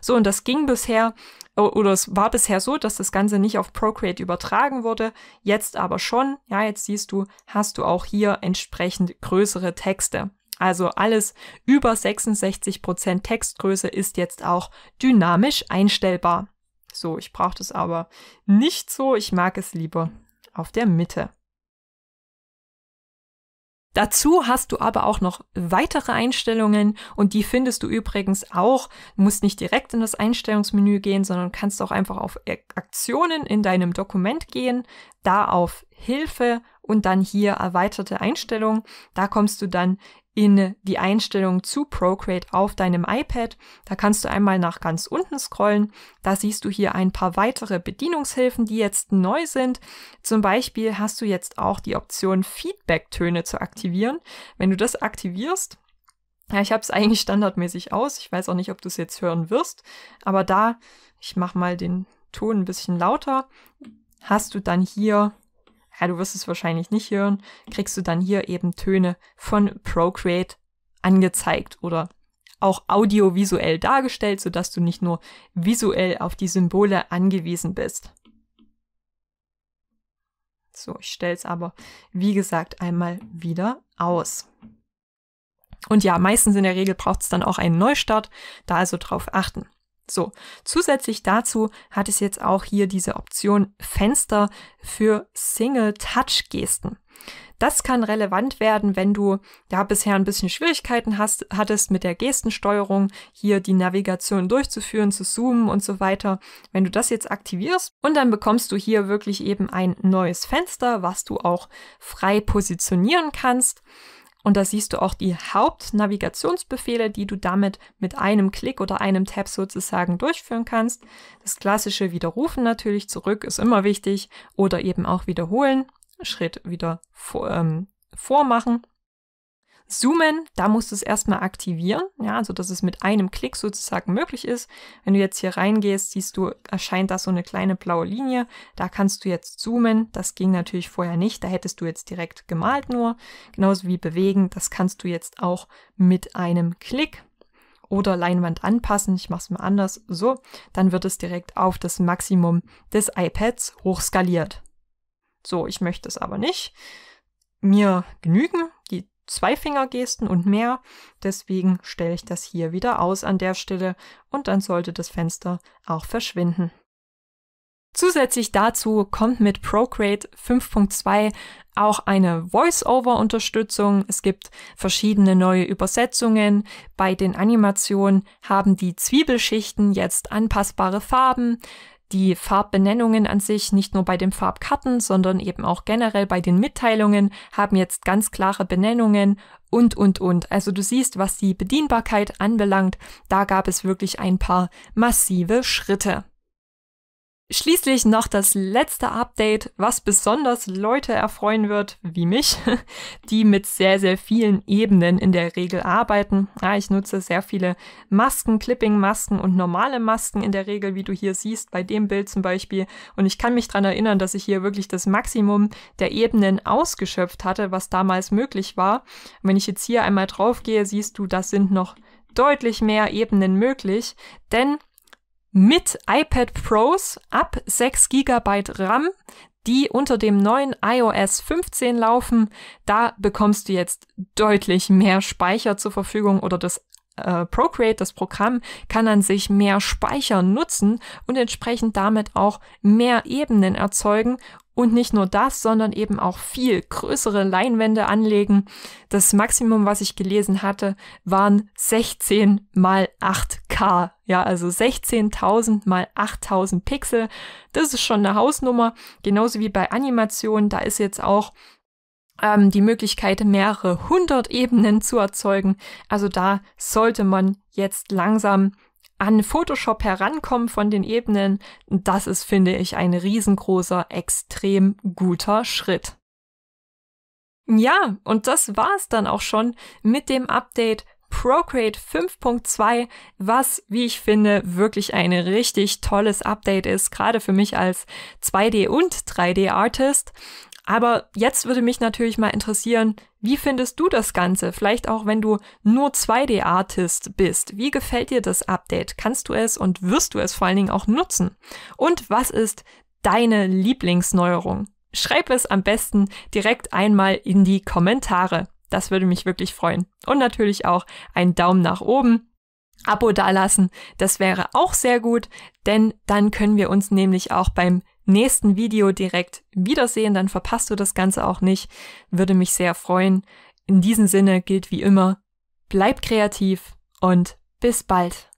So, und das ging bisher oder es war bisher so, dass das Ganze nicht auf Procreate übertragen wurde, jetzt aber schon. Ja, jetzt siehst du, hast du auch hier entsprechend größere Texte. Also alles über 66% Textgröße ist jetzt auch dynamisch einstellbar. So, ich brauche das aber nicht so, ich mag es lieber auf der Mitte. Dazu hast du aber auch noch weitere Einstellungen und die findest du übrigens auch. Du musst nicht direkt in das Einstellungsmenü gehen, sondern kannst auch einfach auf Aktionen in deinem Dokument gehen, da auf Hilfe und dann hier erweiterte Einstellungen. Da kommst du dann in die Einstellung zu Procreate auf deinem iPad. Da kannst du einmal nach ganz unten scrollen. Da siehst du hier ein paar weitere Bedienungshilfen, die jetzt neu sind. Zum Beispiel hast du jetzt auch die Option Feedback-Töne zu aktivieren. Wenn du das aktivierst, ja, ich habe es eigentlich standardmäßig aus. Ich weiß auch nicht, ob du es jetzt hören wirst, aber da, ich mache mal den Ton ein bisschen lauter, hast du dann hier ja, du wirst es wahrscheinlich nicht hören, kriegst du dann hier eben Töne von Procreate angezeigt oder auch audiovisuell dargestellt, sodass du nicht nur visuell auf die Symbole angewiesen bist. So, ich stelle es aber, wie gesagt, einmal wieder aus. Und ja, meistens in der Regel braucht es dann auch einen Neustart, da also drauf achten. So, zusätzlich dazu hat es jetzt auch hier diese Option Fenster für Single-Touch-Gesten. Das kann relevant werden, wenn du da bisher ein bisschen Schwierigkeiten hast, hattest mit der Gestensteuerung, hier die Navigation durchzuführen, zu zoomen und so weiter. Wenn du das jetzt aktivierst und dann bekommst du hier wirklich eben ein neues Fenster, was du auch frei positionieren kannst. Und da siehst du auch die Hauptnavigationsbefehle, die du damit mit einem Klick oder einem Tab sozusagen durchführen kannst. Das klassische Widerrufen natürlich zurück ist immer wichtig oder eben auch wiederholen, Schritt wieder vor, ähm, vormachen. Zoomen, da musst du es erstmal aktivieren, ja, also dass es mit einem Klick sozusagen möglich ist. Wenn du jetzt hier reingehst, siehst du, erscheint da so eine kleine blaue Linie. Da kannst du jetzt zoomen. Das ging natürlich vorher nicht. Da hättest du jetzt direkt gemalt nur. Genauso wie bewegen. Das kannst du jetzt auch mit einem Klick oder Leinwand anpassen. Ich mache es mal anders. So, dann wird es direkt auf das Maximum des iPads hochskaliert. So, ich möchte es aber nicht. Mir genügen zwei Fingergesten und mehr. Deswegen stelle ich das hier wieder aus an der Stelle und dann sollte das Fenster auch verschwinden. Zusätzlich dazu kommt mit Procreate 5.2 auch eine Voice-over-Unterstützung. Es gibt verschiedene neue Übersetzungen. Bei den Animationen haben die Zwiebelschichten jetzt anpassbare Farben die Farbbenennungen an sich, nicht nur bei den Farbkarten, sondern eben auch generell bei den Mitteilungen, haben jetzt ganz klare Benennungen und, und, und. Also du siehst, was die Bedienbarkeit anbelangt, da gab es wirklich ein paar massive Schritte. Schließlich noch das letzte Update, was besonders Leute erfreuen wird, wie mich, die mit sehr, sehr vielen Ebenen in der Regel arbeiten. Ja, ich nutze sehr viele Masken, Clipping-Masken und normale Masken in der Regel, wie du hier siehst, bei dem Bild zum Beispiel. Und ich kann mich daran erinnern, dass ich hier wirklich das Maximum der Ebenen ausgeschöpft hatte, was damals möglich war. Und wenn ich jetzt hier einmal drauf gehe, siehst du, das sind noch deutlich mehr Ebenen möglich, denn mit iPad Pros ab 6 GB RAM, die unter dem neuen iOS 15 laufen. Da bekommst du jetzt deutlich mehr Speicher zur Verfügung oder das äh, Procreate, das Programm, kann an sich mehr Speicher nutzen und entsprechend damit auch mehr Ebenen erzeugen und nicht nur das, sondern eben auch viel größere Leinwände anlegen. Das Maximum, was ich gelesen hatte, waren 16 mal 8K. Ja, also 16.000 mal 8.000 Pixel. Das ist schon eine Hausnummer. Genauso wie bei Animationen. Da ist jetzt auch ähm, die Möglichkeit, mehrere hundert Ebenen zu erzeugen. Also da sollte man jetzt langsam an Photoshop herankommen von den Ebenen. Das ist, finde ich, ein riesengroßer, extrem guter Schritt. Ja, und das war's dann auch schon mit dem Update Procreate 5.2, was, wie ich finde, wirklich ein richtig tolles Update ist, gerade für mich als 2D- und 3D-Artist. Aber jetzt würde mich natürlich mal interessieren, wie findest du das Ganze? Vielleicht auch, wenn du nur 2D-Artist bist. Wie gefällt dir das Update? Kannst du es und wirst du es vor allen Dingen auch nutzen? Und was ist deine Lieblingsneuerung? Schreib es am besten direkt einmal in die Kommentare. Das würde mich wirklich freuen. Und natürlich auch einen Daumen nach oben. Abo dalassen, das wäre auch sehr gut, denn dann können wir uns nämlich auch beim nächsten Video direkt wiedersehen, dann verpasst du das Ganze auch nicht. Würde mich sehr freuen. In diesem Sinne gilt wie immer, bleib kreativ und bis bald.